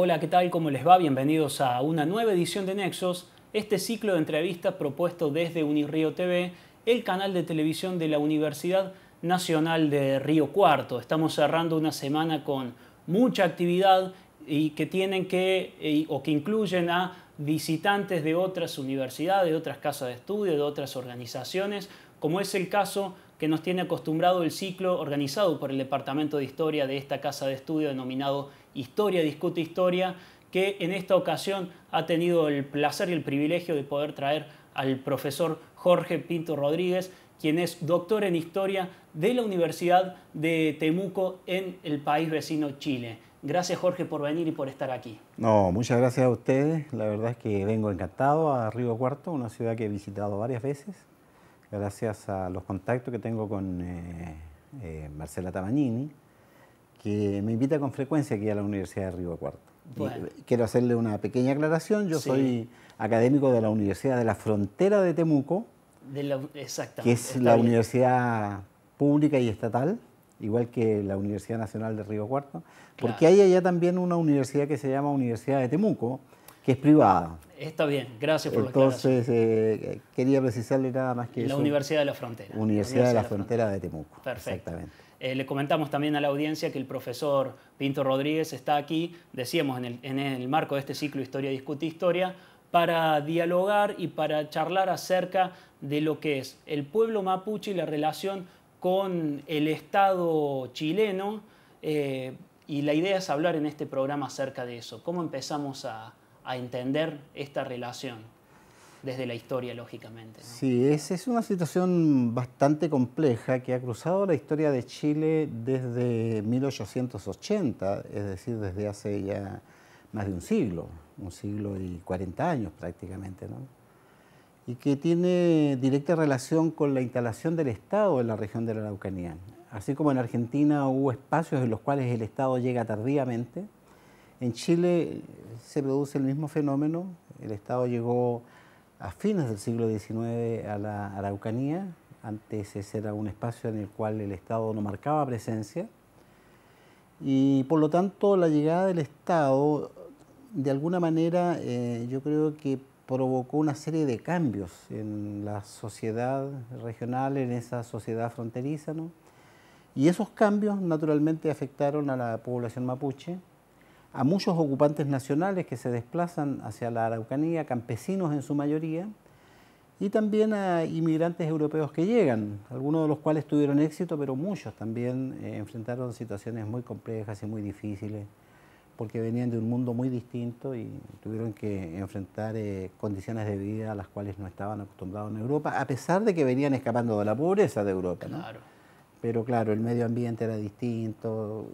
Hola, ¿qué tal? ¿Cómo les va? Bienvenidos a una nueva edición de Nexos, este ciclo de entrevistas propuesto desde Unirío TV, el canal de televisión de la Universidad Nacional de Río Cuarto. Estamos cerrando una semana con mucha actividad y que tienen que eh, o que incluyen a visitantes de otras universidades, de otras casas de estudio, de otras organizaciones, como es el caso que nos tiene acostumbrado el ciclo organizado por el Departamento de Historia de esta casa de estudio denominado Historia Discute Historia, que en esta ocasión ha tenido el placer y el privilegio de poder traer al profesor Jorge Pinto Rodríguez, quien es doctor en historia de la Universidad de Temuco en el país vecino Chile. Gracias Jorge por venir y por estar aquí. No, muchas gracias a ustedes. La verdad es que vengo encantado a Río Cuarto, una ciudad que he visitado varias veces gracias a los contactos que tengo con eh, eh, Marcela Tabagnini, que me invita con frecuencia aquí a la Universidad de Río Cuarto. Quiero hacerle una pequeña aclaración. Yo soy académico de la Universidad de la Frontera de Temuco, que es la universidad pública y estatal, igual que la Universidad Nacional de Río Cuarto, porque hay allá también una universidad que se llama Universidad de Temuco, es privada. Está bien, gracias por Entonces, eh, quería precisarle nada más que la Universidad de la Frontera. Universidad, de la, Frontera, de Temuco. Perfecto. Eh, le comentamos también a la audiencia que el profesor Pinto Rodríguez está aquí, decíamos, en el, marco de este ciclo Historia Discute Historia, para dialogar y para charlar acerca de lo que es el pueblo mapuche y la relación con el Estado chileno. Eh, y la idea es hablar en este programa acerca de eso. ¿Cómo empezamos a, a entender esta relación desde la historia, lógicamente. Sí, es, una situación bastante compleja que ha cruzado la historia de Chile desde 1880, es decir, desde hace ya más de un siglo, un siglo y 40 años prácticamente, ¿no? y que tiene directa relación con la instalación del Estado en la región de la Araucanía. Así como en Argentina hubo espacios en los cuales el Estado llega tardíamente, en Chile se produce el mismo fenómeno. El Estado llegó a fines del siglo XIX a la Araucanía. Antes ese era un espacio en el cual el Estado no marcaba presencia. Y por lo tanto la llegada del Estado, de alguna manera, eh, yo creo que provocó una serie de cambios en la sociedad regional, en esa sociedad fronteriza. ¿no? Y esos cambios naturalmente afectaron a la población mapuche a muchos ocupantes nacionales que se desplazan hacia la Araucanía, campesinos en su mayoría, y también a inmigrantes europeos que llegan, algunos de los cuales tuvieron éxito, pero muchos también eh, enfrentaron situaciones muy complejas y muy difíciles, porque venían de un mundo muy distinto y tuvieron que enfrentar eh, condiciones de vida a las cuales no estaban acostumbrados en Europa, a pesar de que venían escapando de la pobreza de Europa. Claro pero claro, el medio ambiente era distinto,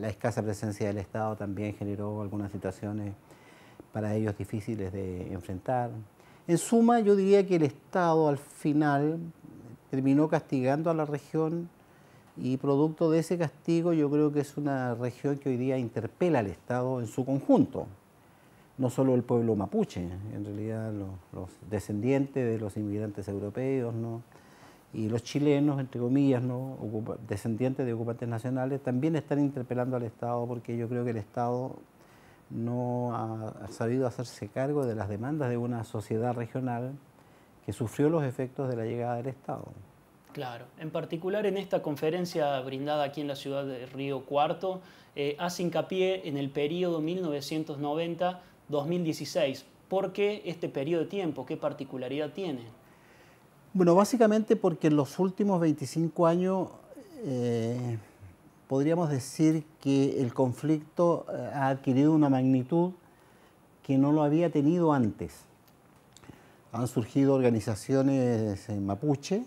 la escasa presencia del Estado también generó algunas situaciones para ellos difíciles de enfrentar. En suma, yo diría que el Estado al final terminó castigando a la región y producto de ese castigo yo creo que es una región que hoy día interpela al Estado en su conjunto, no solo el pueblo mapuche, en realidad los, descendientes de los inmigrantes europeos, ¿no? y los chilenos, entre comillas, ¿no? descendientes de ocupantes nacionales, también están interpelando al Estado porque yo creo que el Estado no ha, sabido hacerse cargo de las demandas de una sociedad regional que sufrió los efectos de la llegada del Estado. Claro, en particular en esta conferencia brindada aquí en la ciudad de Río Cuarto, eh, hace hincapié en el periodo 1990-2016. ¿Por qué este periodo de tiempo? ¿Qué particularidad tiene? Bueno, básicamente porque en los últimos 25 años eh, podríamos decir que el conflicto eh, ha adquirido una magnitud que no lo había tenido antes. Han surgido organizaciones mapuche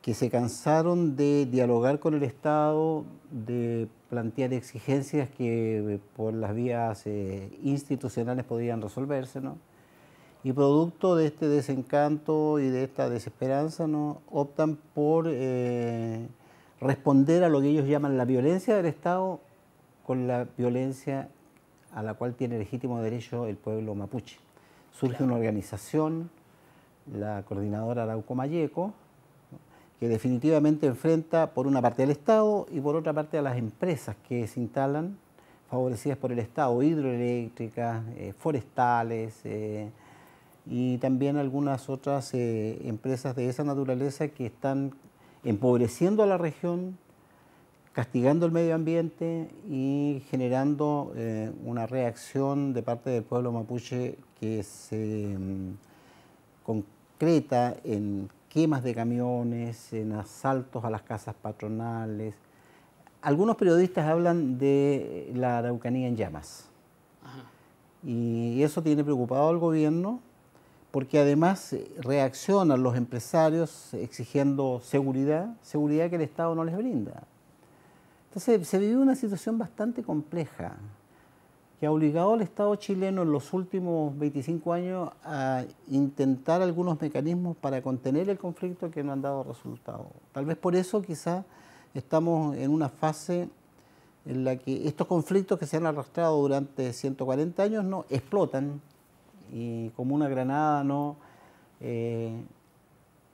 que se cansaron de dialogar con el Estado, de plantear exigencias que eh, por las vías institucionales podían resolverse, ¿no? Y producto de este desencanto y de esta desesperanza, optan por eh, responder a lo que ellos llaman la violencia del Estado con la violencia a la cual tiene legítimo derecho el pueblo mapuche. Surge una organización, la coordinadora Arauco Mayeco, que definitivamente enfrenta por una parte al Estado y por otra parte a las empresas que se instalan favorecidas por el Estado, hidroeléctricas, eh, forestales. Eh, y también algunas otras eh, empresas de esa naturaleza que están empobreciendo a la región, castigando el medio ambiente y generando eh, una reacción de parte del pueblo mapuche que se mm, concreta en quemas de camiones, en asaltos a las casas patronales. Algunos periodistas hablan de la Araucanía en llamas. Y eso tiene preocupado al gobierno, porque además eh, reaccionan los empresarios exigiendo seguridad, seguridad que el Estado no les brinda. Entonces se vive una situación bastante compleja que ha obligado al Estado chileno en los últimos 25 años a intentar algunos mecanismos para contener el conflicto que no han dado resultado. Tal vez por eso quizás estamos en una fase en la que estos conflictos que se han arrastrado durante 140 años no explotan y como una granada no eh,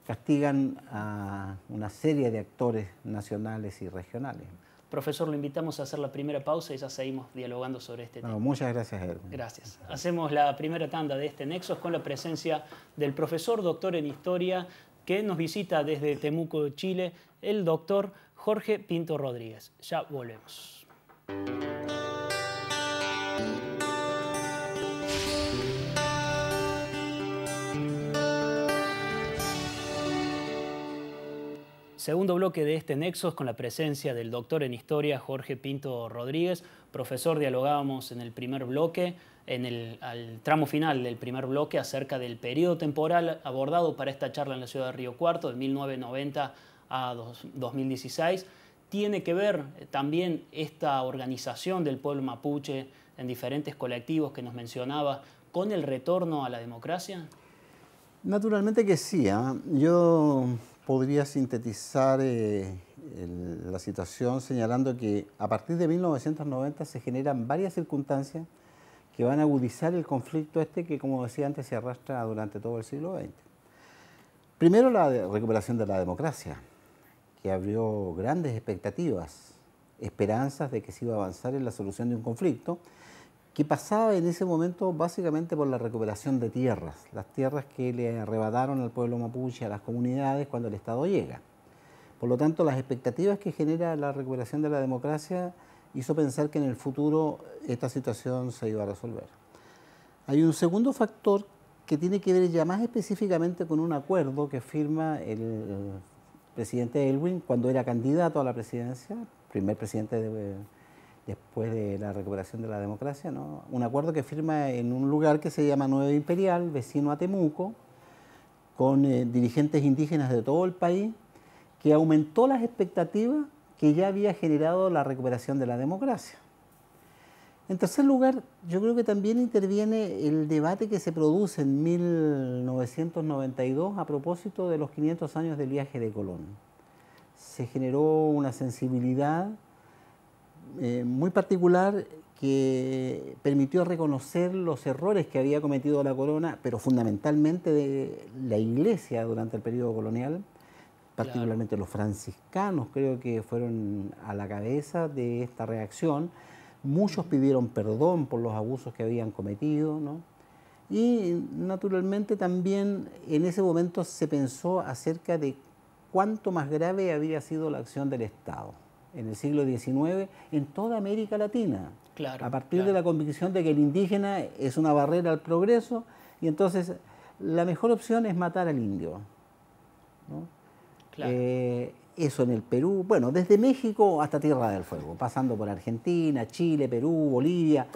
castigan a una serie de actores nacionales y regionales. Profesor, lo invitamos a hacer la primera pausa y ya seguimos dialogando sobre este tema. muchas gracias, Edwin. Gracias. Hacemos la primera tanda de este Nexos con la presencia del profesor doctor en historia que nos visita desde Temuco, Chile, el doctor Jorge Pinto Rodríguez. Ya volvemos. segundo bloque de este Nexos con la presencia del doctor en historia Jorge Pinto Rodríguez. Profesor, dialogábamos en el primer bloque, en el tramo final del primer bloque, acerca del periodo temporal abordado para esta charla en la ciudad de Río Cuarto de 1990 a 2016. Tiene que ver eh, también esta organización del pueblo mapuche en diferentes colectivos que nos mencionaba con el retorno a la democracia. Naturalmente que sí. ¿ah? Yo podría sintetizar eh, la situación señalando que a partir de 1990 se generan varias circunstancias que van a agudizar el conflicto este que, como decía antes, se arrastra durante todo el siglo XX. Primero, la recuperación de la democracia, que abrió grandes expectativas, esperanzas de que se iba a avanzar en la solución de un conflicto que pasaba en ese momento básicamente por la recuperación de tierras, las tierras que le arrebataron al pueblo mapuche, a las comunidades, cuando el Estado llega. Por lo tanto, las expectativas que genera la recuperación de la democracia hizo pensar que en el futuro esta situación se iba a resolver. Hay un segundo factor que tiene que ver ya más específicamente con un acuerdo que firma el presidente Elwin cuando era candidato a la presidencia, primer presidente de después de la recuperación de la democracia, un acuerdo que firma en un lugar que se llama Nuevo Imperial, vecino a Temuco, con eh, dirigentes indígenas de todo el país, que aumentó las expectativas que ya había generado la recuperación de la democracia. En tercer lugar, yo creo que también interviene el debate que se produce en 1992 a propósito de los 500 años del viaje de Colón. Se generó una sensibilidad eh, muy particular que permitió reconocer los errores que había cometido la corona, pero fundamentalmente de la iglesia durante el periodo colonial, particularmente los franciscanos creo que fueron a la cabeza de esta reacción. Muchos pidieron perdón por los abusos que habían cometido, Y naturalmente también en ese momento se pensó acerca de cuánto más grave había sido la acción del Estado en el siglo XIX en toda América Latina. Claro, a partir de la convicción de que el indígena es una barrera al progreso y entonces la mejor opción es matar al indio. Eh, eso en el Perú, bueno, desde México hasta Tierra del Fuego, pasando por Argentina, Chile, Perú, Bolivia.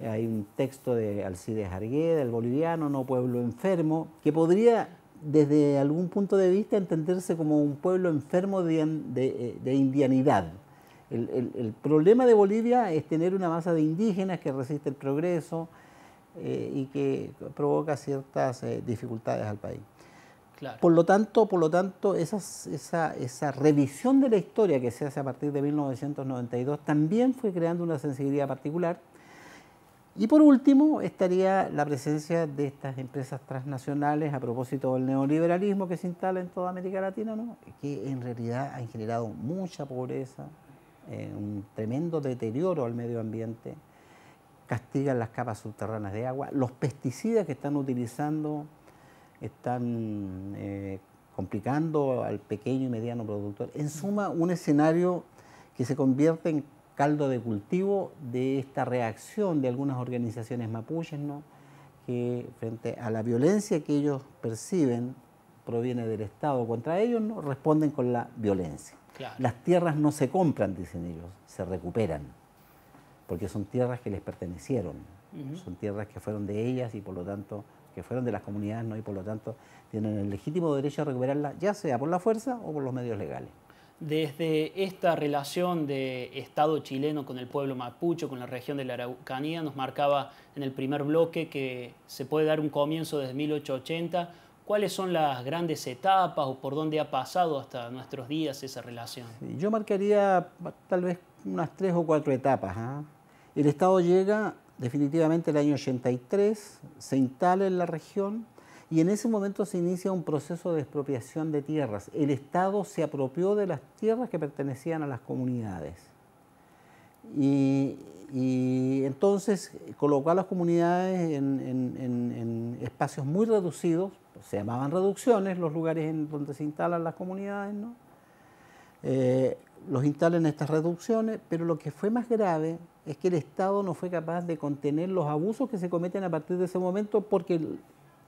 Hay un texto de Alcides Argueda, el boliviano, no pueblo enfermo, que podría desde algún punto de vista, entenderse como un pueblo enfermo de, de, eh, indianidad. El, el, problema de Bolivia es tener una masa de indígenas que resiste el progreso eh, y que provoca ciertas eh, dificultades al país. Claro. Por lo tanto, por lo tanto esa, esa, revisión de la historia que se hace a partir de 1992 también fue creando una sensibilidad particular y por último estaría la presencia de estas empresas transnacionales a propósito del neoliberalismo que se instala en toda América Latina, que en realidad han generado mucha pobreza, eh, un tremendo deterioro al medio ambiente, castigan las capas subterráneas de agua, los pesticidas que están utilizando están eh, complicando al pequeño y mediano productor. En suma, un escenario que se convierte en caldo de cultivo de esta reacción de algunas organizaciones mapuches, ¿no? que frente a la violencia que ellos perciben proviene del Estado contra ellos, ¿no? responden con la violencia. Las tierras no se compran, dicen ellos, se recuperan, porque son tierras que les pertenecieron, son tierras que fueron de ellas y por lo tanto, que fueron de las comunidades, ¿no? y por lo tanto tienen el legítimo derecho a recuperarlas, ya sea por la fuerza o por los medios legales. Desde esta relación de Estado chileno con el pueblo mapuche, con la región de la Araucanía, nos marcaba en el primer bloque que se puede dar un comienzo desde 1880. ¿Cuáles son las grandes etapas o por dónde ha pasado hasta nuestros días esa relación? Yo marcaría tal vez unas tres o cuatro etapas. ¿ah? El Estado llega definitivamente el año 83, se instala en la región, y en ese momento se inicia un proceso de expropiación de tierras. El Estado se apropió de las tierras que pertenecían a las comunidades. Y, entonces colocó a las comunidades en, espacios muy reducidos, se llamaban reducciones los lugares en donde se instalan las comunidades, ¿no? Eh, los instalan estas reducciones, pero lo que fue más grave es que el Estado no fue capaz de contener los abusos que se cometen a partir de ese momento porque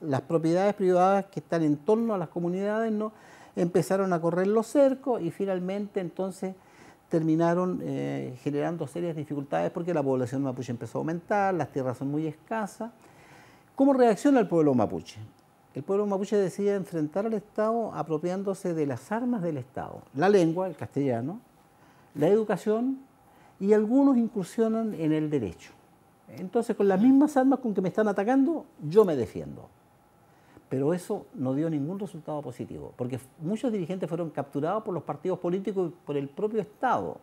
las propiedades privadas que están en torno a las comunidades, ¿no? empezaron a correr los cercos y finalmente entonces terminaron eh, generando serias dificultades porque la población mapuche empezó a aumentar, las tierras son muy escasas. ¿Cómo reacciona el pueblo mapuche? El pueblo mapuche decide enfrentar al Estado apropiándose de las armas del Estado, la lengua, el castellano, la educación y algunos incursionan en el derecho. Entonces, con las mismas armas con que me están atacando, yo me defiendo. Pero eso no dio ningún resultado positivo, porque muchos dirigentes fueron capturados por los partidos políticos y por el propio Estado.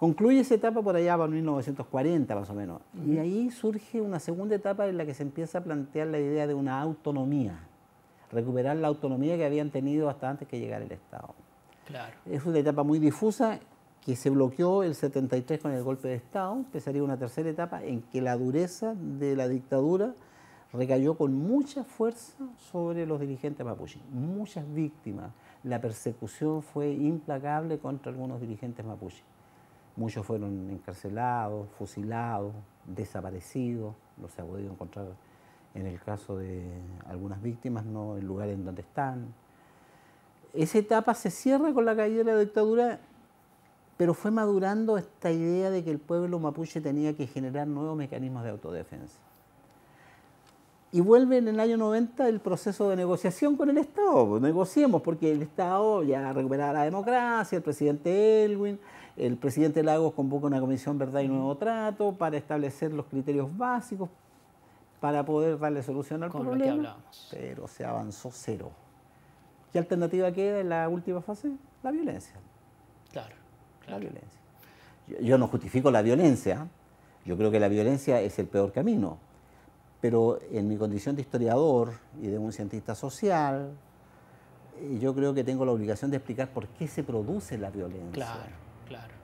Concluye esa etapa por allá, para 1940 más o menos, y ahí surge una segunda etapa en la que se empieza a plantear la idea de una autonomía, recuperar la autonomía que habían tenido hasta antes que llegar el Estado. Claro. Es una etapa muy difusa que se bloqueó el 73 con el golpe de Estado, empezaría una tercera etapa en que la dureza de la dictadura recayó con mucha fuerza sobre los dirigentes mapuche. Muchas víctimas. La persecución fue implacable contra algunos dirigentes mapuche. Muchos fueron encarcelados, fusilados, desaparecidos. No se ha podido encontrar en el caso de algunas víctimas, no el lugar en donde están. Esa etapa se cierra con la caída de la dictadura, pero fue madurando esta idea de que el pueblo mapuche tenía que generar nuevos mecanismos de autodefensa y vuelve en el año 90 el proceso de negociación con el Estado. Pues, negociemos, porque el Estado ya recuperaba la democracia, el presidente Elwin, el presidente Lagos convoca una comisión Verdad y Nuevo Trato para establecer los criterios básicos para poder darle solución al problema. que hablábamos. Pero se avanzó cero. ¿Qué alternativa queda en la última fase? La violencia. Claro. La violencia. yo no justifico la violencia. Yo creo que la violencia es el peor camino pero en mi condición de historiador y de un cientista social, eh, yo creo que tengo la obligación de explicar por qué se produce la violencia. Claro, claro.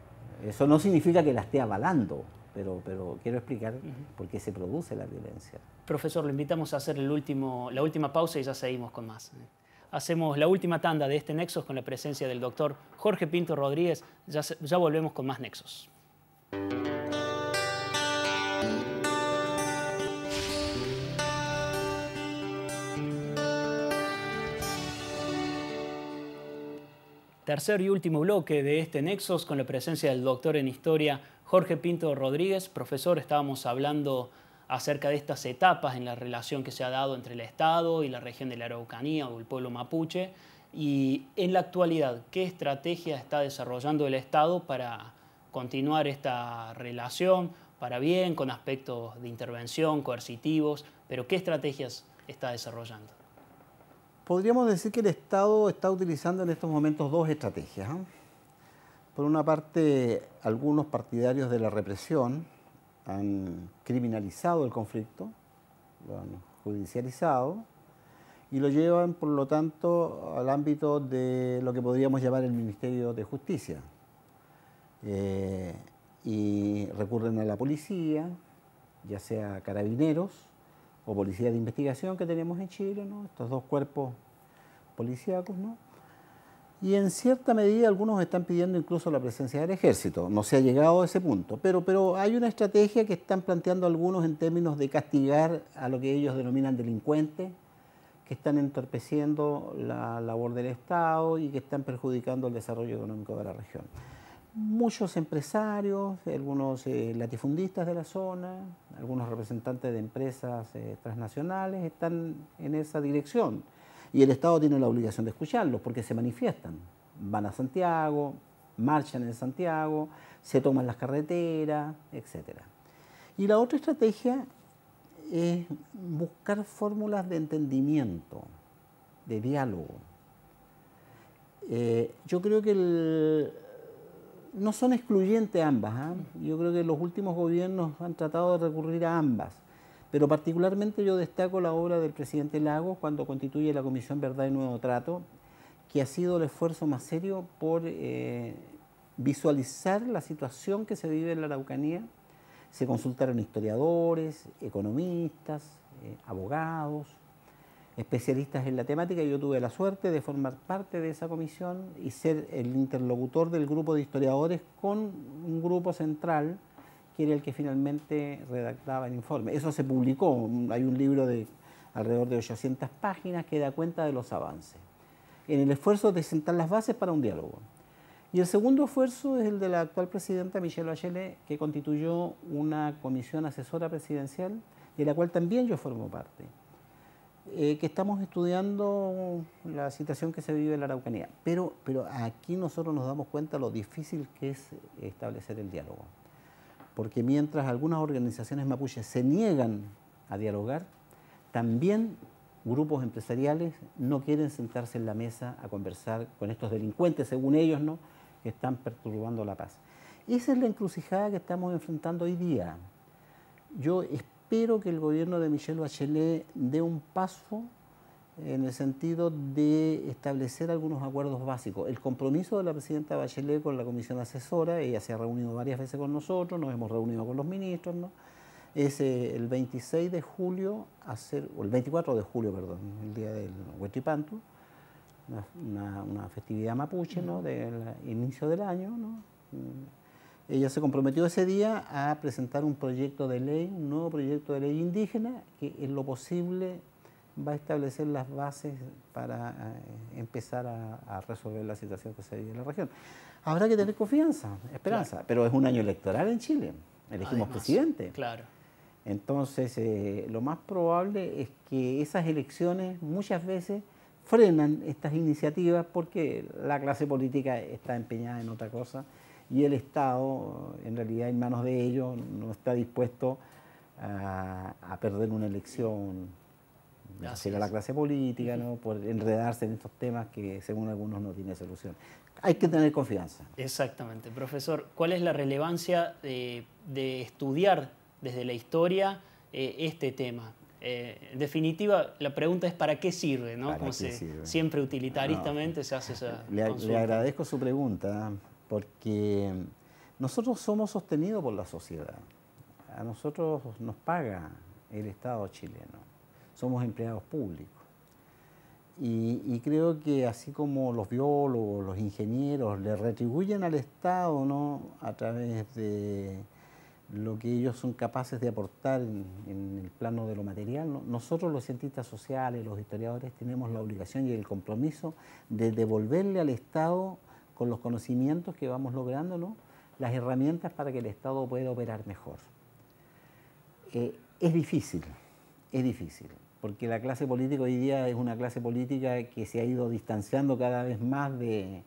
Eso no significa que la esté avalando, pero, pero quiero explicar por qué se produce la violencia. Profesor, le invitamos a hacer la última pausa y ya seguimos con más. Hacemos la última tanda de este Nexos con la presencia del doctor Jorge Pinto Rodríguez. Ya, ya volvemos con más Nexos. tercer y último bloque de este Nexos con la presencia del doctor en historia Jorge Pinto Rodríguez. Profesor, estábamos hablando acerca de estas etapas en la relación que se ha dado entre el Estado y la región de la Araucanía o el pueblo mapuche. Y en la actualidad, ¿qué estrategia está desarrollando el Estado para continuar esta relación para bien, con aspectos de intervención, coercitivos? Pero ¿qué estrategias está desarrollando? Podríamos decir que el Estado está utilizando en estos momentos dos estrategias. ¿eh? Por una parte, algunos partidarios de la represión han criminalizado el conflicto, lo han judicializado y lo llevan, por lo tanto, al ámbito de lo que podríamos llamar el Ministerio de Justicia. Eh, y recurren a la policía, ya sea carabineros, o policía de investigación que tenemos en Chile, estos dos cuerpos policíacos, ¿no? Y en cierta medida algunos están pidiendo incluso la presencia del ejército. No se ha llegado a ese punto, pero, pero hay una estrategia que están planteando algunos en términos de castigar a lo que ellos denominan delincuentes, que están entorpeciendo la labor del Estado y que están perjudicando el desarrollo económico de la región muchos empresarios, algunos eh, latifundistas de la zona, algunos representantes de empresas eh, transnacionales están en esa dirección. Y el Estado tiene la obligación de escucharlos porque se manifiestan. Van a Santiago, marchan en Santiago, se toman las carreteras, etc. Y la otra estrategia es buscar fórmulas de entendimiento, de diálogo. Eh, yo creo que el, no son excluyentes ambas. ¿ah? Yo creo que los últimos gobiernos han tratado de recurrir a ambas. Pero particularmente yo destaco la obra del presidente Lagos cuando constituye la Comisión Verdad y Nuevo Trato, que ha sido el esfuerzo más serio por eh, visualizar la situación que se vive en la Araucanía. Se consultaron historiadores, economistas, eh, abogados, especialistas en la temática y yo tuve la suerte de formar parte de esa comisión y ser el interlocutor del grupo de historiadores con un grupo central que era el que finalmente redactaba el informe. Eso se publicó, hay un libro de alrededor de 800 páginas que da cuenta de los avances, en el esfuerzo de sentar las bases para un diálogo. Y el segundo esfuerzo es el de la actual presidenta Michelle Bachelet, que constituyó una comisión asesora presidencial, de la cual también yo formo parte. Eh, que estamos estudiando la situación que se vive en la Araucanía. Pero, pero aquí nosotros nos damos cuenta lo difícil que es establecer el diálogo. Porque mientras algunas organizaciones mapuches se niegan a dialogar, también grupos empresariales no quieren sentarse en la mesa a conversar con estos delincuentes, según ellos, ¿no? que están perturbando la paz. Esa es la encrucijada que estamos enfrentando hoy día. Yo espero espero que el gobierno de Michelle Bachelet dé un paso en el sentido de establecer algunos acuerdos básicos. El compromiso de la presidenta Bachelet con la comisión asesora, ella se ha reunido varias veces con nosotros, nos hemos reunido con los ministros, es eh, el 26 de julio, hacer, o el 24 de julio, perdón, el día del Huetipantu, una, una, festividad mapuche, ¿no? del inicio del año, ¿no? Ella se comprometió ese día a presentar un proyecto de ley, un nuevo proyecto de ley indígena, que en lo posible va a establecer las bases para eh, empezar a, resolver la situación que se vive en la región. Habrá que tener confianza, esperanza, pero es un año electoral en Chile, elegimos presidente. Claro. Entonces, eh, lo más probable es que esas elecciones muchas veces frenan estas iniciativas porque la clase política está empeñada en otra cosa y el Estado, en realidad en manos de ellos, no está dispuesto a, perder una elección, hacer la clase política, ¿no? por enredarse en estos temas que según algunos no tiene solución. Hay que tener confianza. Exactamente. Profesor, ¿cuál es la relevancia de, estudiar desde la historia eh, este tema? Eh, definitiva, la pregunta es ¿para qué sirve? ¿no? Como se, siempre utilitaristamente se hace esa... le agradezco su pregunta porque nosotros somos sostenidos por la sociedad. A nosotros nos paga el Estado chileno. Somos empleados públicos. Y, creo que así como los biólogos, los ingenieros le retribuyen al Estado ¿no? a través de lo que ellos son capaces de aportar en, el plano de lo material, nosotros los cientistas sociales, los historiadores, tenemos la obligación y el compromiso de devolverle al Estado con los conocimientos que vamos logrando, las herramientas para que el Estado pueda operar mejor. Eh, es difícil, es difícil, porque la clase política hoy día es una clase política que se ha ido distanciando cada vez más de,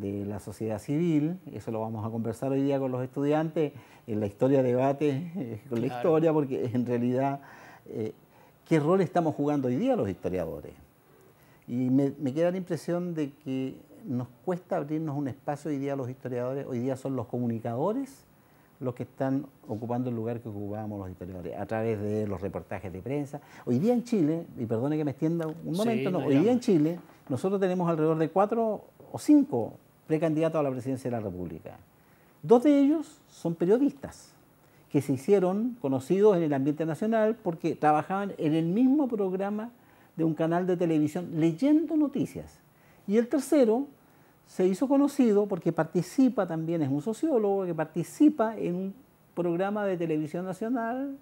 la sociedad civil, eso lo vamos a conversar hoy día con los estudiantes, en la historia debate, eh, con la historia, porque en realidad, eh, ¿qué rol estamos jugando hoy día los historiadores? Y me, me queda la impresión de que nos cuesta abrirnos un espacio hoy día los historiadores, hoy día son los comunicadores los que están ocupando el lugar que ocupábamos los historiadores, a través de los reportajes de prensa. Hoy día en Chile, y perdone que me extienda un momento, hoy día en Chile nosotros tenemos alrededor de cuatro o cinco precandidatos a la presidencia de la República. Dos de ellos son periodistas que se hicieron conocidos en el ambiente nacional porque trabajaban en el mismo programa de un canal de televisión leyendo noticias. Y el tercero se hizo conocido porque participa también, es un sociólogo que participa en un programa de televisión nacional,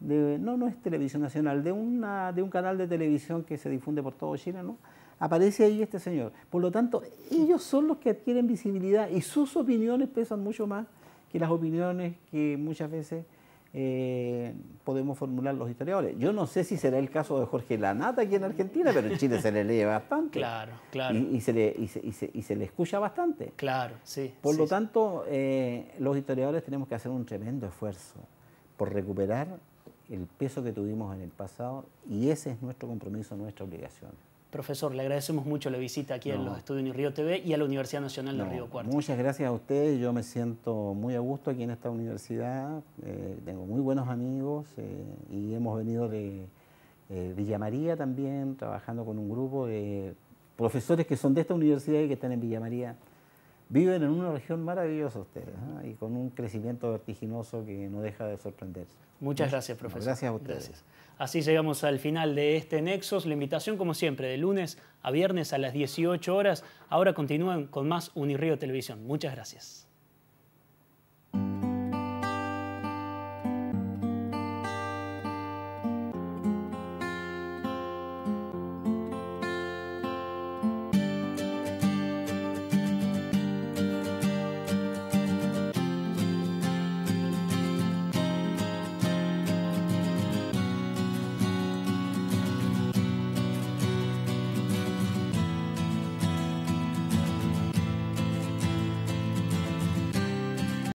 de, no, no es televisión nacional, de, una, de un canal de televisión que se difunde por todo China, ¿no? Aparece ahí este señor. Por lo tanto, ellos son los que adquieren visibilidad y sus opiniones pesan mucho más que las opiniones que muchas veces eh, podemos formular los historiadores. Yo no sé si será el caso de Jorge Lanata aquí en Argentina, pero en Chile se le lee bastante. Claro, claro. Y, se, le, y, se, y se, le, escucha bastante. Claro, sí. Por lo tanto, eh, los historiadores tenemos que hacer un tremendo esfuerzo por recuperar el peso que tuvimos en el pasado y ese es nuestro compromiso, nuestra obligación. Profesor, le agradecemos mucho la visita aquí en los estudios de Río TV y a la Universidad Nacional de Río Cuarto. Muchas gracias a usted, yo me siento muy a gusto aquí en esta universidad, eh, tengo muy buenos amigos eh, y hemos venido de eh, Villa María también, trabajando con un grupo de profesores que son de esta universidad y que están en Villa María. Viven en una región maravillosa ustedes y con un crecimiento vertiginoso que no deja de sorprenderse. Muchas gracias, profesor. Gracias a ustedes. Así llegamos al final de este Nexos. La invitación, como siempre, de lunes a viernes a las 18 horas. Ahora continúan con más Unirío Televisión. Muchas gracias.